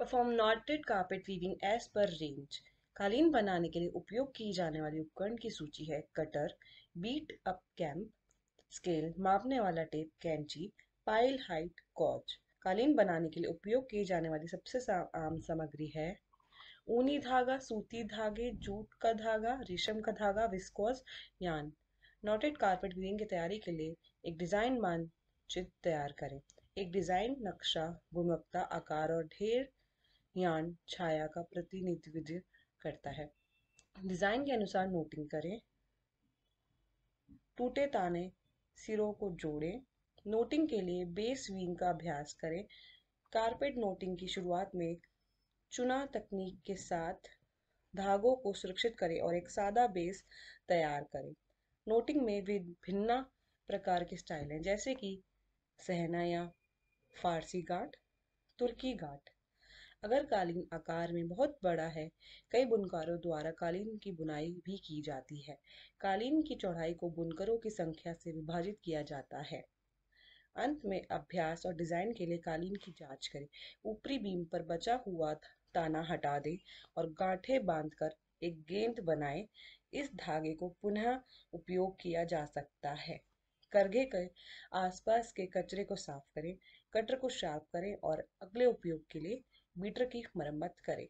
perform knotted carpet weaving एज पर रेंज कालीन बनाने के लिए उपयोग की जाने वाले उपकरण की सूची है कटर बीट अप कैम्प स्केल मापने वाला टेप कैंची पाइल हाइट कॉच कालीन बनाने के लिए उपयोग की जाने वाली सबसे सा, आम सामग्री है ऊनी धागा सूती धागे जूट का धागा रेशम का धागा विस्कोस यान नॉटेड कारपेट वीविंग की तैयारी के लिए एक डिज़ाइन मानचित्र तैयार करें एक डिज़ाइन नक्शा गुणवत्ता आकार और ढेर यान छाया का प्रतिनिधित्व करता है डिजाइन के अनुसार नोटिंग करें टूटे ताने सिरों को जोड़ें नोटिंग के लिए बेस विंग का अभ्यास करें कारपेट नोटिंग की शुरुआत में चुना तकनीक के साथ धागों को सुरक्षित करें और एक सादा बेस तैयार करें नोटिंग में विभिन्न प्रकार के स्टाइल हैं जैसे कि सहना या फारसी गांठ तुर्की गांठ अगर कालीन आकार में बहुत बड़ा है कई बुनकारों द्वारा कालीन की बुनाई भी की जाती है कालीन की चौड़ाई को बुनकरों की संख्या से विभाजित किया जाता है अंत में अभ्यास और डिज़ाइन के लिए कालीन की जांच करें ऊपरी बीम पर बचा हुआ ताना हटा दें और गांठे बांधकर एक गेंद बनाएं इस धागे को पुनः उपयोग किया जा सकता है करघे के आसपास के कचरे को साफ करें कटर को शार्प करें और अगले उपयोग के लिए मीटर की मरम्मत करें